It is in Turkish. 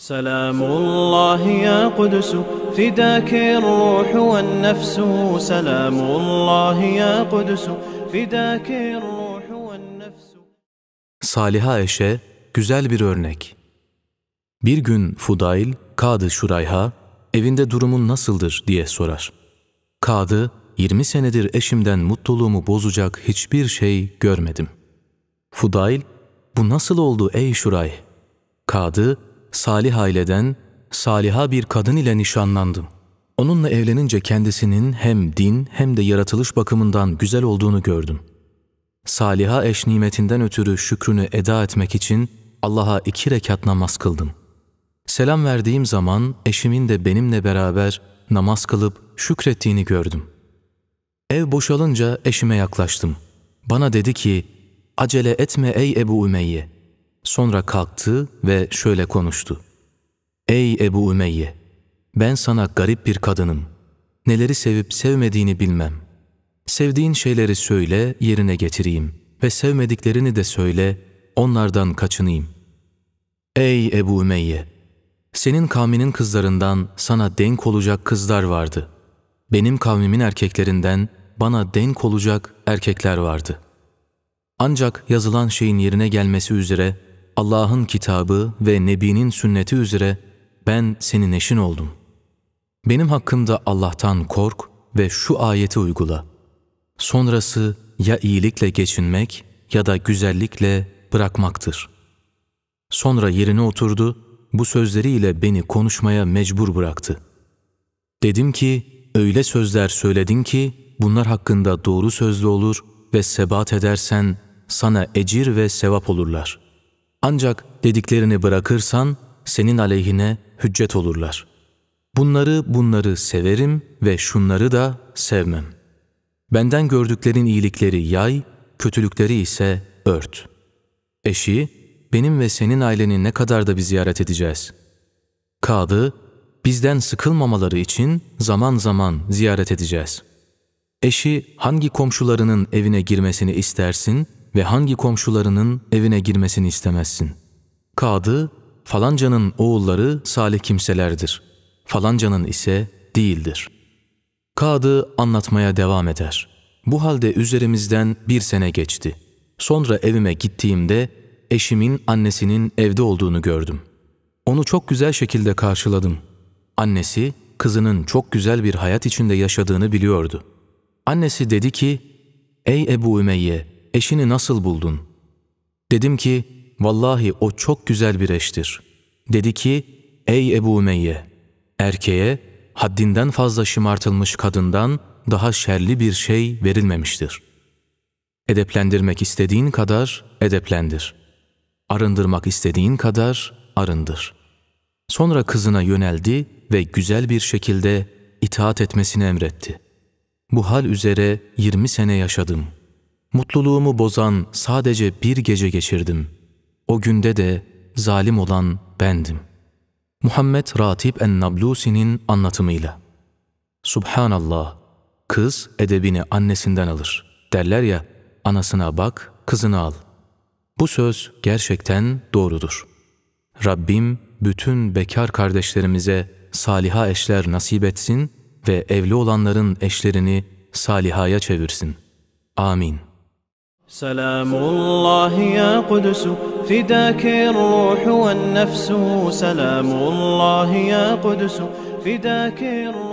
سلام الله يا قدس فداك الروح والنفس سلام الله يا قدس فداك الروح والنفس Saliha Eşe güzel bir örnek. Bir gün Fudail, Kadı Şurayha, evinde durumun nasıldır diye sorar. Kadı, 20 senedir eşimden mutluluğumu bozacak hiçbir şey görmedim. Fudail, bu nasıl oldu ey Şuray? Kadı, salih aileden, saliha bir kadın ile nişanlandım. Onunla evlenince kendisinin hem din hem de yaratılış bakımından güzel olduğunu gördüm. Saliha eş nimetinden ötürü şükrünü eda etmek için Allah'a iki rekat namaz kıldım. Selam verdiğim zaman eşimin de benimle beraber namaz kılıp şükrettiğini gördüm. Ev boşalınca eşime yaklaştım. Bana dedi ki, acele etme ey Ebu Ümeyye.'' Sonra kalktı ve şöyle konuştu. Ey Ebu Ümeyye! Ben sana garip bir kadınım. Neleri sevip sevmediğini bilmem. Sevdiğin şeyleri söyle, yerine getireyim. Ve sevmediklerini de söyle, onlardan kaçınayım. Ey Ebu Ümeyye! Senin kavminin kızlarından sana denk olacak kızlar vardı. Benim kavmimin erkeklerinden bana denk olacak erkekler vardı. Ancak yazılan şeyin yerine gelmesi üzere Allah'ın kitabı ve Nebi'nin sünneti üzere ben senin eşin oldum. Benim hakkımda Allah'tan kork ve şu ayeti uygula. Sonrası ya iyilikle geçinmek ya da güzellikle bırakmaktır. Sonra yerine oturdu, bu sözleriyle beni konuşmaya mecbur bıraktı. Dedim ki, öyle sözler söyledin ki bunlar hakkında doğru sözlü olur ve sebat edersen sana ecir ve sevap olurlar.'' Ancak dediklerini bırakırsan senin aleyhine hüccet olurlar. Bunları bunları severim ve şunları da sevmem. Benden gördüklerin iyilikleri yay, kötülükleri ise ört. Eşi, benim ve senin aileni ne kadar da bir ziyaret edeceğiz. Kadı, bizden sıkılmamaları için zaman zaman ziyaret edeceğiz. Eşi hangi komşularının evine girmesini istersin ve hangi komşularının evine girmesini istemezsin. Kadı, falancanın oğulları salih kimselerdir, falancanın ise değildir. Kadı anlatmaya devam eder. Bu halde üzerimizden bir sene geçti. Sonra evime gittiğimde eşimin annesinin evde olduğunu gördüm. Onu çok güzel şekilde karşıladım. Annesi kızının çok güzel bir hayat içinde yaşadığını biliyordu. Annesi dedi ki, ''Ey Ebu Ümeyye, eşini nasıl buldun? Dedim ki, vallahi o çok güzel bir eştir. Dedi ki, ey Ebu Meyye, erkeğe haddinden fazla şımartılmış kadından daha şerli bir şey verilmemiştir. Edeplendirmek istediğin kadar edeplendir. Arındırmak istediğin kadar arındır. Sonra kızına yöneldi ve güzel bir şekilde itaat etmesini emretti. Bu hal üzere 20 sene yaşadım.'' Mutluluğumu bozan sadece bir gece geçirdim. O günde de zalim olan bendim. Muhammed Ratip en-Nablusi'nin anlatımıyla. Subhanallah, kız edebini annesinden alır. Derler ya, anasına bak, kızını al. Bu söz gerçekten doğrudur. Rabbim bütün bekar kardeşlerimize saliha eşler nasip etsin ve evli olanların eşlerini salihaya çevirsin. Amin. سلام الله يا قدس فداك الروح والنفس سلام الله يا قدس فداك الروح